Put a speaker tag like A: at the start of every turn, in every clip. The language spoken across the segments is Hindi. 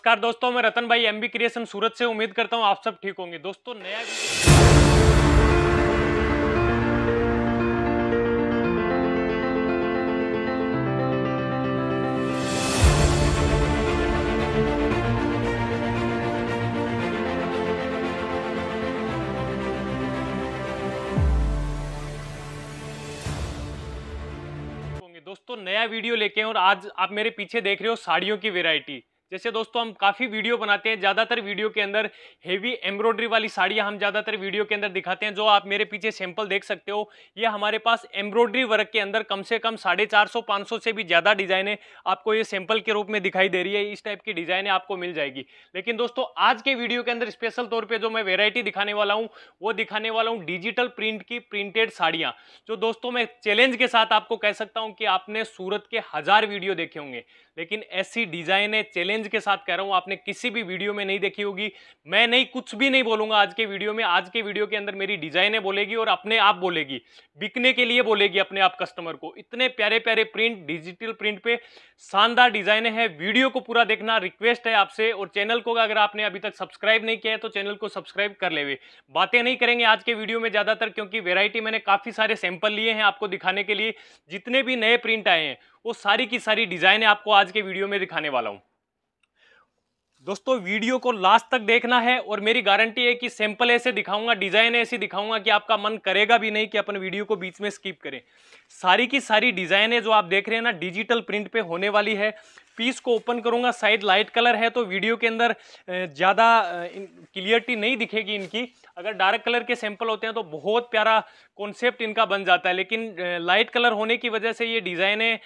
A: नमस्कार दोस्तों मैं रतन भाई एमबी क्रिएशन सूरत से उम्मीद करता हूं आप सब ठीक होंगे दोस्तों नया दोस्तों नया वीडियो लेके और आज आप मेरे पीछे देख रहे हो साड़ियों की वैरायटी जैसे दोस्तों हम काफ़ी वीडियो बनाते हैं ज़्यादातर वीडियो के अंदर हेवी एम्ब्रॉयडरी वाली साड़ियाँ हम ज़्यादातर वीडियो के अंदर दिखाते हैं जो आप मेरे पीछे सैंपल देख सकते हो ये हमारे पास एम्ब्रॉयडरी वर्क के अंदर कम से कम साढ़े चार सौ पाँच सौ से भी ज़्यादा डिज़ाइनें आपको ये सैंपल के रूप में दिखाई दे रही है इस टाइप की डिज़ाइनें आपको मिल जाएगी लेकिन दोस्तों आज के वीडियो के अंदर स्पेशल तौर पर जो मैं वेरायटी दिखाने वाला हूँ वो दिखाने वाला हूँ डिजिटल प्रिंट की प्रिंटेड साड़ियाँ जो दोस्तों मैं चैलेंज के साथ आपको कह सकता हूँ कि आपने सूरत के हज़ार वीडियो देखे होंगे लेकिन ऐसी है चैलेंज के साथ कह रहा हूं आपने किसी भी वीडियो में नहीं देखी होगी मैं नहीं कुछ भी नहीं बोलूंगा आज के वीडियो में आज के वीडियो के अंदर मेरी डिजाइने बोलेगी और अपने आप बोलेगी बिकने के लिए बोलेगी अपने आप कस्टमर को इतने प्यारे प्यारे प्रिंट डिजिटल प्रिंट पे शानदार डिजाइने हैं वीडियो को पूरा देखना रिक्वेस्ट है आपसे और चैनल को अगर आपने अभी तक सब्सक्राइब नहीं किया है तो चैनल को सब्सक्राइब कर ले बातें नहीं करेंगे आज के वीडियो में ज्यादातर क्योंकि वेरायटी मैंने काफी सारे सैंपल लिए हैं आपको दिखाने के लिए जितने भी नए प्रिंट आए हैं वो सारी की सारी डिज़ाइनें आपको आज के वीडियो में दिखाने वाला हूँ दोस्तों वीडियो को लास्ट तक देखना है और मेरी गारंटी है कि सैंपल ऐसे दिखाऊंगा डिज़ाइन ऐसी दिखाऊंगा कि आपका मन करेगा भी नहीं कि अपन वीडियो को बीच में स्किप करें सारी की सारी डिज़ाइनें जो आप देख रहे हैं ना डिजिटल प्रिंट पे होने वाली है पीस को ओपन करूँगा शायद लाइट कलर है तो वीडियो के अंदर ज़्यादा क्लियरिटी नहीं दिखेगी इनकी अगर डार्क कलर के सैंपल होते हैं तो बहुत प्यारा कॉन्सेप्ट इनका बन जाता है लेकिन लाइट कलर होने की वजह से ये डिज़ाइनें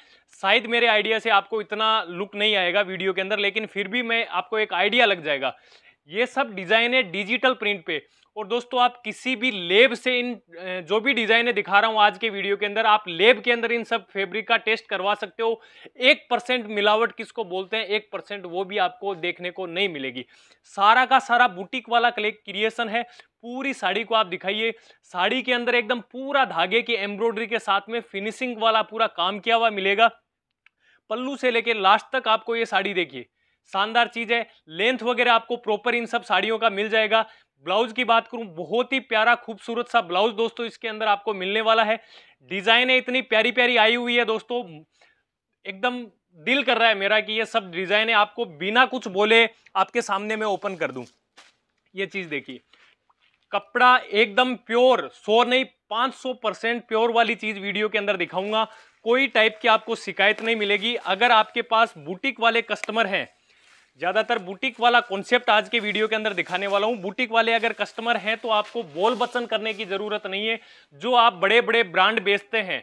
A: शायद मेरे आइडिया से आपको इतना लुक नहीं आएगा वीडियो के अंदर लेकिन फिर भी मैं आपको एक आइडिया लग जाएगा ये सब है डिजिटल प्रिंट पे और दोस्तों आप किसी भी लेब से इन जो भी डिज़ाइन दिखा रहा हूँ आज के वीडियो के अंदर आप लेब के अंदर इन सब फैब्रिक का टेस्ट करवा सकते हो एक परसेंट मिलावट किसको बोलते हैं एक परसेंट वो भी आपको देखने को नहीं मिलेगी सारा का सारा बुटीक वाला क्रिएशन है पूरी साड़ी को आप दिखाइए साड़ी के अंदर एकदम पूरा धागे की एम्ब्रॉयडरी के साथ में फिनिशिंग वाला पूरा काम किया हुआ मिलेगा पल्लू से लेके लास्ट तक आपको ये साड़ी देखिए शानदार चीज़ है लेंथ वगैरह आपको प्रॉपर इन सब साड़ियों का मिल जाएगा ब्लाउज की बात करूं बहुत ही प्यारा खूबसूरत सा ब्लाउज दोस्तों इसके अंदर आपको मिलने वाला है डिजाइन इतनी प्यारी प्यारी आई हुई है दोस्तों एकदम दिल कर रहा है मेरा कि ये सब डिजाइन आपको बिना कुछ बोले आपके सामने में ओपन कर दूं ये चीज देखिए कपड़ा एकदम प्योर सो नहीं पांच परसेंट प्योर वाली चीज वीडियो के अंदर दिखाऊंगा कोई टाइप की आपको शिकायत नहीं मिलेगी अगर आपके पास बुटीक वाले कस्टमर हैं ज़्यादातर बुटीक वाला कॉन्सेप्ट आज के वीडियो के अंदर दिखाने वाला हूँ बुटीक वाले अगर कस्टमर हैं तो आपको बोल बचन करने की ज़रूरत नहीं है जो आप बड़े बड़े ब्रांड बेचते हैं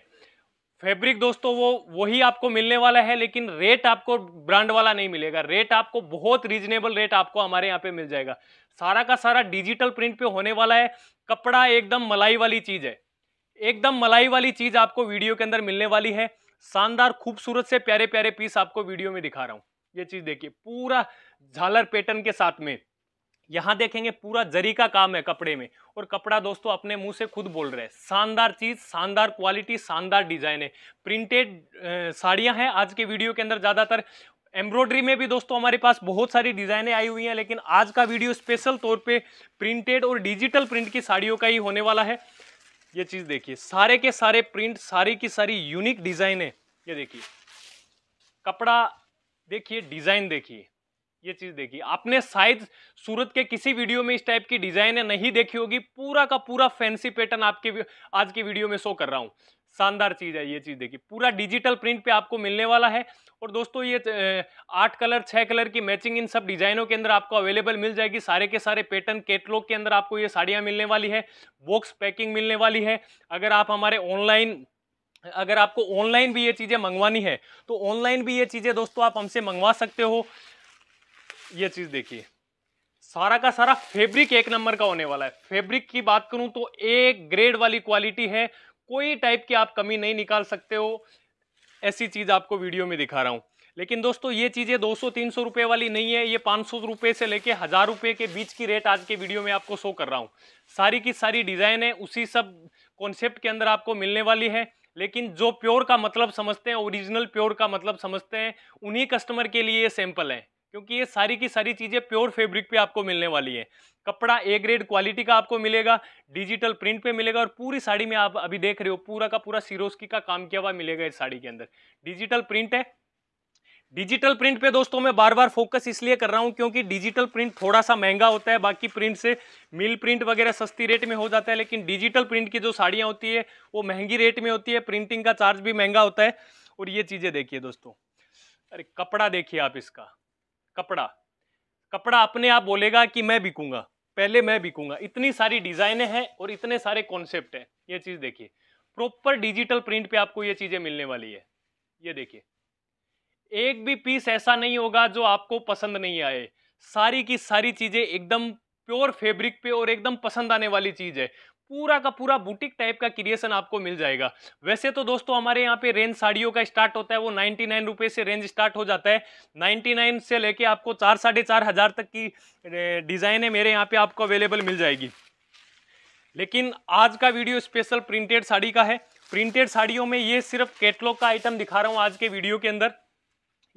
A: फैब्रिक दोस्तों वो वही आपको मिलने वाला है लेकिन रेट आपको ब्रांड वाला नहीं मिलेगा रेट आपको बहुत रीजनेबल रेट आपको हमारे यहाँ पे मिल जाएगा सारा का सारा डिजिटल प्रिंट पे होने वाला है कपड़ा एकदम मलाई वाली चीज़ है एकदम मलाई वाली चीज़ आपको वीडियो के अंदर मिलने वाली है शानदार खूबसूरत से प्यारे प्यारे पीस आपको वीडियो में दिखा रहा हूँ ये चीज देखिए पूरा झालर पैटर्न के साथ में यहाँ देखेंगे पूरा जरी का काम है कपड़े में और कपड़ा दोस्तों अपने मुंह से खुद बोल रहे हैं शानदार चीज़ शानदार क्वालिटी शानदार डिज़ाइन है प्रिंटेड साड़ियाँ हैं आज के वीडियो के अंदर ज़्यादातर एम्ब्रॉयडरी में भी दोस्तों हमारे पास बहुत सारी डिज़ाइनें आई हुई हैं लेकिन आज का वीडियो स्पेशल तौर पे प्रिंटेड और डिजिटल प्रिंट की साड़ियों का ही होने वाला है ये चीज़ देखिए सारे के सारे प्रिंट सारी की सारी यूनिक डिज़ाइन है ये देखिए कपड़ा देखिए डिज़ाइन देखिए ये चीज़ देखिए आपने शायद सूरत के किसी वीडियो में इस टाइप की डिज़ाइन नहीं देखी होगी पूरा का पूरा फैंसी पैटर्न आपके आज की वीडियो में शो कर रहा हूँ शानदार चीज़ है ये चीज़ देखिए पूरा डिजिटल प्रिंट पे आपको मिलने वाला है और दोस्तों ये आठ कलर छः कलर की मैचिंग इन सब डिज़ाइनों के अंदर आपको अवेलेबल मिल जाएगी सारे के सारे पैटर्न कैटलॉग के अंदर आपको ये साड़ियाँ मिलने वाली है बॉक्स पैकिंग मिलने वाली है अगर आप हमारे ऑनलाइन अगर आपको ऑनलाइन भी ये चीज़ें मंगवानी है तो ऑनलाइन भी ये चीज़ें दोस्तों आप हमसे मंगवा सकते हो ये चीज़ देखिए सारा का सारा फैब्रिक एक नंबर का होने वाला है फैब्रिक की बात करूं तो एक ग्रेड वाली क्वालिटी है कोई टाइप की आप कमी नहीं निकाल सकते हो ऐसी चीज़ आपको वीडियो में दिखा रहा हूं लेकिन दोस्तों ये चीज़ें 200-300 रुपए वाली नहीं है ये 500 रुपए से लेके हज़ार रुपए के बीच की रेट आज के वीडियो में आपको शो कर रहा हूँ सारी की सारी डिज़ाइन है उसी सब कॉन्सेप्ट के अंदर आपको मिलने वाली है लेकिन जो प्योर का मतलब समझते हैं ओरिजिनल प्योर का मतलब समझते हैं उन्हीं कस्टमर के लिए ये सैंपल हैं क्योंकि ये सारी की सारी चीज़ें प्योर फैब्रिक पे आपको मिलने वाली है कपड़ा ए ग्रेड क्वालिटी का आपको मिलेगा डिजिटल प्रिंट पे मिलेगा और पूरी साड़ी में आप अभी देख रहे हो पूरा का पूरा सिरोस्की का काम किया हुआ मिलेगा इस साड़ी के अंदर डिजिटल प्रिंट है डिजिटल प्रिंट पे दोस्तों मैं बार बार फोकस इसलिए कर रहा हूँ क्योंकि डिजिटल प्रिंट थोड़ा सा महंगा होता है बाकी प्रिंट से मिल प्रिंट वगैरह सस्ती रेट में हो जाता है लेकिन डिजिटल प्रिंट की जो साड़ियाँ होती है वो महंगी रेट में होती है प्रिंटिंग का चार्ज भी महंगा होता है और ये चीज़ें देखिए दोस्तों अरे कपड़ा देखिए आप इसका कपड़ा कपड़ा अपने आप बोलेगा कि मैं बिकूंगा पहले मैं बिकूंगा इतनी सारी डिज़ाइनें हैं और इतने सारे कॉन्सेप्ट हैं ये चीज़ देखिए प्रॉपर डिजिटल प्रिंट पे आपको ये चीज़ें मिलने वाली है ये देखिए एक भी पीस ऐसा नहीं होगा जो आपको पसंद नहीं आए सारी की सारी चीज़ें एकदम प्योर फैब्रिक पे और एकदम पसंद आने वाली चीज़ है पूरा का पूरा बुटीक टाइप का क्रिएशन आपको मिल जाएगा वैसे तो दोस्तों हमारे यहाँ पे रेंज साड़ियों का स्टार्ट होता है वो नाइन्टी नाइन रुपये से रेंज स्टार्ट हो जाता है नाइन्टी नाइन से लेके आपको चार साढ़े चार हज़ार तक की डिज़ाइन है मेरे यहाँ पे आपको अवेलेबल मिल जाएगी लेकिन आज का वीडियो स्पेशल प्रिंटेड साड़ी का है प्रिंटेड साड़ियों में ये सिर्फ कैटलॉग का आइटम दिखा रहा हूँ आज के वीडियो के अंदर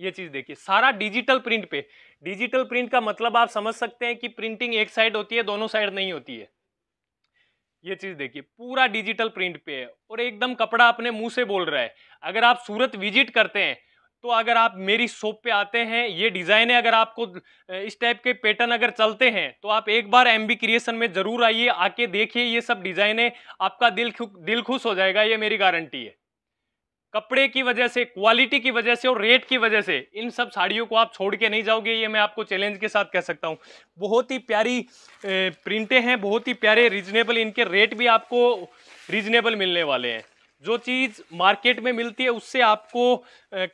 A: ये चीज देखिए सारा डिजिटल प्रिंट पे डिजिटल प्रिंट का मतलब आप समझ सकते हैं कि प्रिंटिंग एक साइड होती है दोनों साइड नहीं होती है ये चीज देखिए पूरा डिजिटल प्रिंट पे है और एकदम कपड़ा अपने मुंह से बोल रहा है अगर आप सूरत विजिट करते हैं तो अगर आप मेरी शॉप पे आते हैं ये डिज़ाइन है अगर आपको इस टाइप के पैटर्न अगर चलते हैं तो आप एक बार एम बी क्रिएशन में ज़रूर आइए आके देखिए ये सब डिज़ाइनें आपका दिल दिल खुश हो जाएगा ये मेरी गारंटी है कपड़े की वजह से क्वालिटी की वजह से और रेट की वजह से इन सब साड़ियों को आप छोड़ के नहीं जाओगे ये मैं आपको चैलेंज के साथ कह सकता हूँ बहुत ही प्यारी प्रिंटें हैं बहुत ही प्यारे रीजनेबल इनके रेट भी आपको रीजनेबल मिलने वाले हैं जो चीज़ मार्केट में मिलती है उससे आपको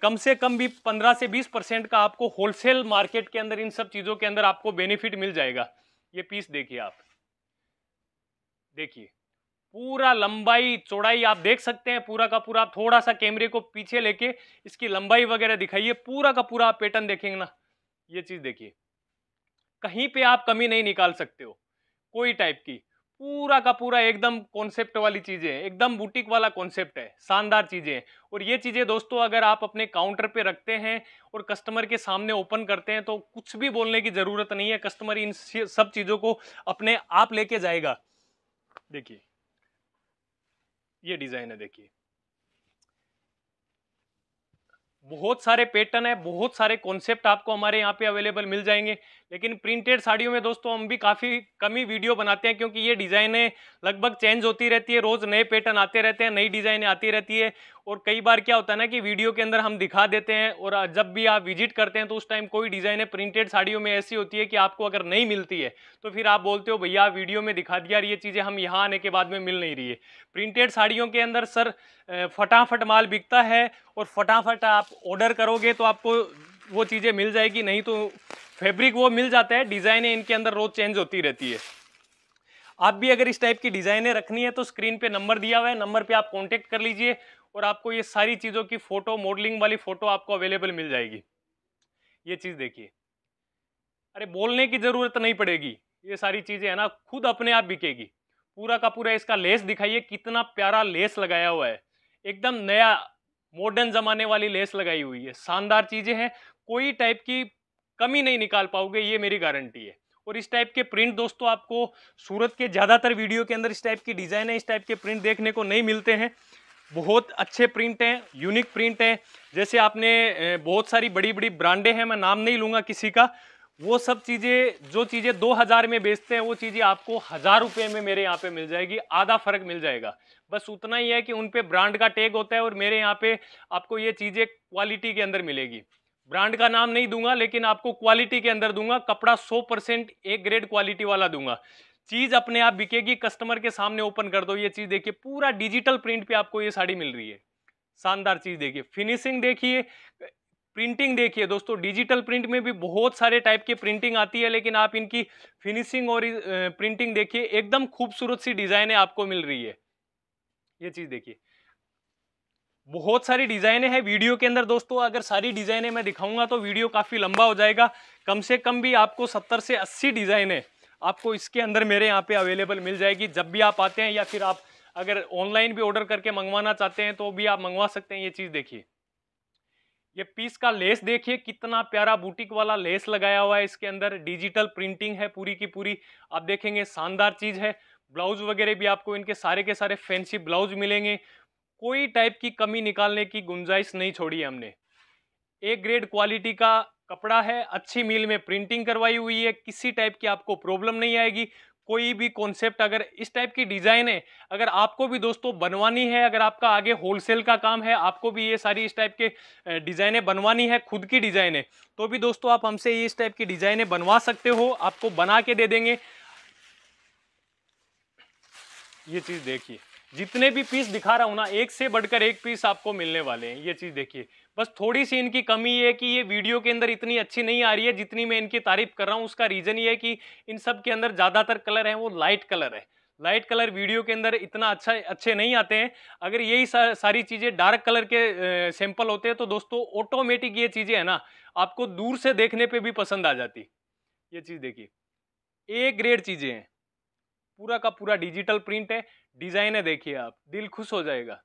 A: कम से कम भी 15 से 20 परसेंट का आपको होलसेल मार्केट के अंदर इन सब चीज़ों के अंदर आपको बेनिफिट मिल जाएगा ये पीस देखिए आप देखिए पूरा लंबाई चौड़ाई आप देख सकते हैं पूरा का पूरा थोड़ा सा कैमरे को पीछे लेके इसकी लंबाई वगैरह दिखाइए पूरा का पूरा पैटर्न देखेंगे ना ये चीज़ देखिए कहीं पे आप कमी नहीं निकाल सकते हो कोई टाइप की पूरा का पूरा एकदम कॉन्सेप्ट वाली चीज़ें हैं एकदम बुटीक वाला कॉन्सेप्ट है शानदार चीज़ें हैं और ये चीज़ें दोस्तों अगर आप अपने काउंटर पे रखते हैं और कस्टमर के सामने ओपन करते हैं तो कुछ भी बोलने की ज़रूरत नहीं है कस्टमर इन सब चीज़ों को अपने आप लेके जाएगा देखिए ये डिजाइन है देखिए बहुत सारे पैटर्न है बहुत सारे कॉन्सेप्ट आपको हमारे यहाँ पे अवेलेबल मिल जाएंगे लेकिन प्रिंटेड साड़ियों में दोस्तों हम भी काफ़ी कम ही वीडियो बनाते हैं क्योंकि ये डिज़ाइनें लगभग चेंज होती रहती है रोज़ नए पैटर्न आते रहते हैं नई डिज़ाइनें आती रहती है और कई बार क्या होता है ना कि वीडियो के अंदर हम दिखा देते हैं और जब भी आप विजिट करते हैं तो उस टाइम कोई डिज़ाइनें प्रिंटेड साड़ियों में ऐसी होती है कि आपको अगर नहीं मिलती है तो फिर आप बोलते हो भैया वीडियो में दिखा दिया ये चीज़ें हम यहाँ आने के बाद में मिल नहीं रही है प्रिंटेड साड़ियों के अंदर सर फटाफट माल बिकता है और फटाफट आप ऑर्डर करोगे तो आपको वो चीज़ें मिल जाएगी नहीं तो फैब्रिक वो मिल जाता है डिज़ाइनें इनके अंदर रोज चेंज होती रहती है आप भी अगर इस टाइप की डिज़ाइनें रखनी है तो स्क्रीन पे नंबर दिया हुआ है नंबर पे आप कांटेक्ट कर लीजिए और आपको ये सारी चीज़ों की फ़ोटो मॉडलिंग वाली फ़ोटो आपको अवेलेबल मिल जाएगी ये चीज़ देखिए अरे बोलने की ज़रूरत नहीं पड़ेगी ये सारी चीज़ें है ना खुद अपने आप बिकेगी पूरा का पूरा इसका लेस दिखाइए कितना प्यारा लेस लगाया हुआ है एकदम नया मॉडर्न ज़माने वाली लेस लगाई हुई है शानदार चीज़ें हैं कोई टाइप की कमी नहीं निकाल पाओगे ये मेरी गारंटी है और इस टाइप के प्रिंट दोस्तों आपको सूरत के ज़्यादातर वीडियो के अंदर इस टाइप की डिज़ाइन है इस टाइप के प्रिंट देखने को नहीं मिलते हैं बहुत अच्छे प्रिंट हैं यूनिक प्रिंट हैं जैसे आपने बहुत सारी बड़ी बड़ी ब्रांडें हैं मैं नाम नहीं लूँगा किसी का वो सब चीज़ें जो चीज़ें दो हज़ार में बेचते हैं वो चीज़ें आपको हज़ार रुपये में मेरे यहाँ पे मिल जाएगी आधा फ़र्क मिल जाएगा बस उतना ही है कि उन पर ब्रांड का टैग होता है और मेरे यहाँ पे आपको ये चीज़ें क्वालिटी के अंदर मिलेगी ब्रांड का नाम नहीं दूंगा लेकिन आपको क्वालिटी के अंदर दूंगा कपड़ा 100 परसेंट ए ग्रेड क्वालिटी वाला दूंगा चीज़ अपने आप बिकेगी कस्टमर के सामने ओपन कर दो ये चीज़ देखिए पूरा डिजिटल प्रिंट पे आपको ये साड़ी मिल रही है शानदार चीज़ देखिए फिनिशिंग देखिए प्रिंटिंग देखिए दोस्तों डिजिटल प्रिंट में भी बहुत सारे टाइप की प्रिंटिंग आती है लेकिन आप इनकी फिनिशिंग और प्रिंटिंग देखिए एकदम खूबसूरत सी डिज़ाइनें आपको मिल रही है ये चीज़ देखिए बहुत सारी डिज़ाइनें हैं वीडियो के अंदर दोस्तों अगर सारी डिज़ाइनें मैं दिखाऊंगा तो वीडियो काफ़ी लंबा हो जाएगा कम से कम भी आपको 70 से 80 डिज़ाइनें आपको इसके अंदर मेरे यहाँ पे अवेलेबल मिल जाएगी जब भी आप आते हैं या फिर आप अगर ऑनलाइन भी ऑर्डर करके मंगवाना चाहते हैं तो भी आप मंगवा सकते हैं ये चीज़ देखिए ये पीस का लेस देखिए कितना प्यारा बुटीक वाला लेस लगाया हुआ है इसके अंदर डिजिटल प्रिंटिंग है पूरी की पूरी आप देखेंगे शानदार चीज़ है ब्लाउज वगैरह भी आपको इनके सारे के सारे फैंसी ब्लाउज मिलेंगे कोई टाइप की कमी निकालने की गुंजाइश नहीं छोड़ी हमने एक ग्रेड क्वालिटी का कपड़ा है अच्छी मील में प्रिंटिंग करवाई हुई है किसी टाइप की आपको प्रॉब्लम नहीं आएगी कोई भी कॉन्सेप्ट अगर इस टाइप की डिज़ाइन है अगर आपको भी दोस्तों बनवानी है अगर आपका आगे होलसेल का काम है आपको भी ये सारी इस टाइप के डिज़ाइनें बनवानी है खुद की डिज़ाइनें तो भी दोस्तों आप हमसे ये इस टाइप की डिज़ाइनें बनवा सकते हो आपको बना के दे देंगे ये चीज़ देखिए जितने भी पीस दिखा रहा हूँ ना एक से बढ़कर एक पीस आपको मिलने वाले हैं ये चीज़ देखिए बस थोड़ी सी इनकी कमी है कि ये वीडियो के अंदर इतनी अच्छी नहीं आ रही है जितनी मैं इनकी तारीफ कर रहा हूँ उसका रीज़न ये है कि इन सब के अंदर ज़्यादातर कलर हैं वो लाइट कलर है लाइट कलर वीडियो के अंदर इतना अच्छा अच्छे नहीं आते हैं अगर यही सा, सारी चीज़ें डार्क कलर के सैंपल होते हैं तो दोस्तों ऑटोमेटिक ये चीज़ें हैं ना आपको दूर से देखने पर भी पसंद आ जाती ये चीज़ देखिए ए ग्रेड चीज़ें हैं पूरा का पूरा डिजिटल प्रिंट है डिज़ाइन है देखिए आप दिल खुश हो जाएगा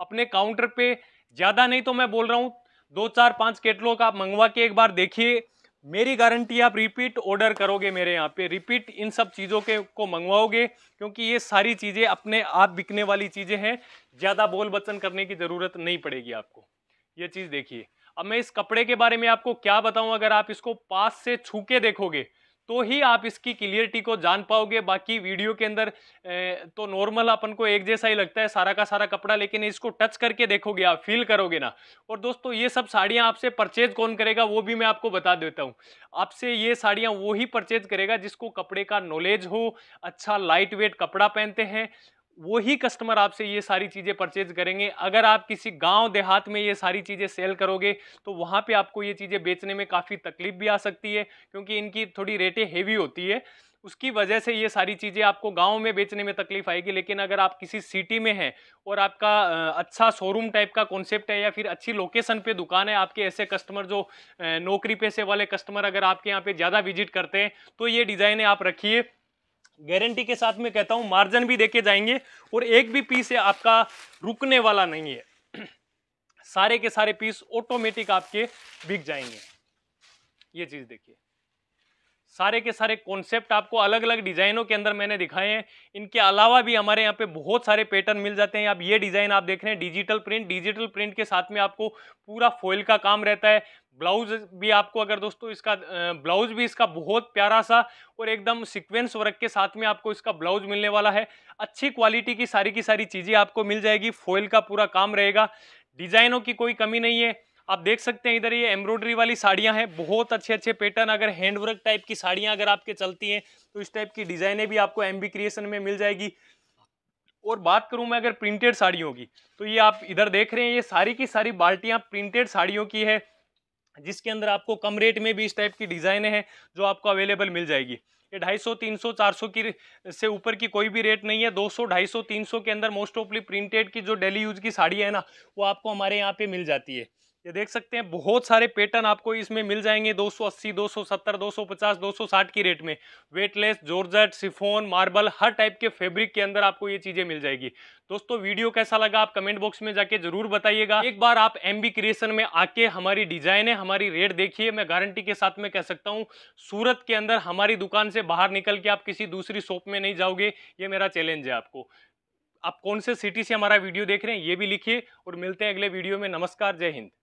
A: अपने काउंटर पे ज़्यादा नहीं तो मैं बोल रहा हूँ दो चार पाँच का आप मंगवा के एक बार देखिए मेरी गारंटी आप रिपीट ऑर्डर करोगे मेरे यहाँ पे रिपीट इन सब चीज़ों के को मंगवाओगे क्योंकि ये सारी चीज़ें अपने आप बिकने वाली चीज़ें हैं ज़्यादा बोल बचन करने की ज़रूरत नहीं पड़ेगी आपको ये चीज़ देखिए अब मैं इस कपड़े के बारे में आपको क्या बताऊँ अगर आप इसको पास से छू के देखोगे तो ही आप इसकी क्लियरिटी को जान पाओगे बाकी वीडियो के अंदर तो नॉर्मल अपन को एक जैसा ही लगता है सारा का सारा कपड़ा लेकिन इसको टच करके देखोगे आप फील करोगे ना और दोस्तों ये सब साड़ियाँ आपसे परचेज कौन करेगा वो भी मैं आपको बता देता हूँ आपसे ये साड़ियाँ वो ही परचेज करेगा जिसको कपड़े का नॉलेज हो अच्छा लाइट वेट कपड़ा पहनते हैं वही कस्टमर आपसे ये सारी चीज़ें परचेज करेंगे अगर आप किसी गांव देहात में ये सारी चीज़ें सेल करोगे तो वहाँ पे आपको ये चीज़ें बेचने में काफ़ी तकलीफ भी आ सकती है क्योंकि इनकी थोड़ी रेटें हेवी होती है उसकी वजह से ये सारी चीज़ें आपको गांव में बेचने में तकलीफ आएगी लेकिन अगर आप किसी सिटी में हैं और आपका अच्छा शोरूम टाइप का कॉन्सेप्ट है या फिर अच्छी लोकेशन पे दुकान है आपके ऐसे कस्टमर जो नौकरी पेशे वाले कस्टमर अगर आपके यहाँ पे ज़्यादा विजिट करते हैं तो ये डिज़ाइनें आप रखिए गारंटी के साथ में कहता हूँ मार्जिन भी देके जाएंगे और एक भी पीस आपका रुकने वाला नहीं है सारे के सारे पीस ऑटोमेटिक आपके बिक जाएंगे ये चीज़ देखिए सारे के सारे कॉन्सेप्ट आपको अलग अलग डिज़ाइनों के अंदर मैंने दिखाए हैं इनके अलावा भी हमारे यहाँ पे बहुत सारे पैटर्न मिल जाते हैं अब ये डिज़ाइन आप देख रहे हैं डिजिटल प्रिंट डिजिटल प्रिंट के साथ में आपको पूरा फॉइल का काम रहता है ब्लाउज भी आपको अगर दोस्तों इसका ब्लाउज भी इसका बहुत प्यारा सा और एकदम सीक्वेंस वर्क के साथ में आपको इसका ब्लाउज मिलने वाला है अच्छी क्वालिटी की सारी की सारी चीज़ें आपको मिल जाएगी फॉइल का पूरा काम रहेगा डिज़ाइनों की कोई कमी नहीं है आप देख सकते हैं इधर ये एम्ब्रॉयडरी वाली साड़ियां हैं बहुत अच्छे अच्छे पैटर्न अगर हैंडवर्क टाइप की साड़ियां अगर आपके चलती हैं तो इस टाइप की डिज़ाइनें भी आपको एम क्रिएशन में मिल जाएगी और बात करूं मैं अगर प्रिंटेड साड़ियों की तो ये आप इधर देख रहे हैं ये सारी की सारी बाल्टियाँ प्रिंटेड साड़ियों की है जिसके अंदर आपको कम रेट में भी इस टाइप की डिज़ाइनें हैं जो आपको अवेलेबल मिल जाएगी ये ढाई सौ तीन सौ चार सौ की से ऊपर की कोई भी रेट नहीं है दो सौ ढाई सौ तीन सौ के अंदर मोस्ट ऑफली प्रिंटेड की जो डेली यूज की साड़ी है ना वो आपको हमारे यहाँ पे मिल जाती है ये देख सकते हैं बहुत सारे पैटर्न आपको इसमें मिल जाएंगे 280, 270, 250, 260 की रेट में वेटलेस जॉर्जट सिफोन मार्बल हर टाइप के फैब्रिक के अंदर आपको ये चीज़ें मिल जाएगी दोस्तों वीडियो कैसा लगा आप कमेंट बॉक्स में जाके जरूर बताइएगा एक बार आप एम बी क्रिएशन में आके हमारी डिजाइन है हमारी रेट देखिए मैं गारंटी के साथ में कह सकता हूँ सूरत के अंदर हमारी दुकान से बाहर निकल के आप किसी दूसरी शॉप में नहीं जाओगे ये मेरा चैलेंज है आपको आप कौन से सिटी से हमारा वीडियो देख रहे हैं ये भी लिखिए और मिलते हैं अगले वीडियो में नमस्कार जय हिंद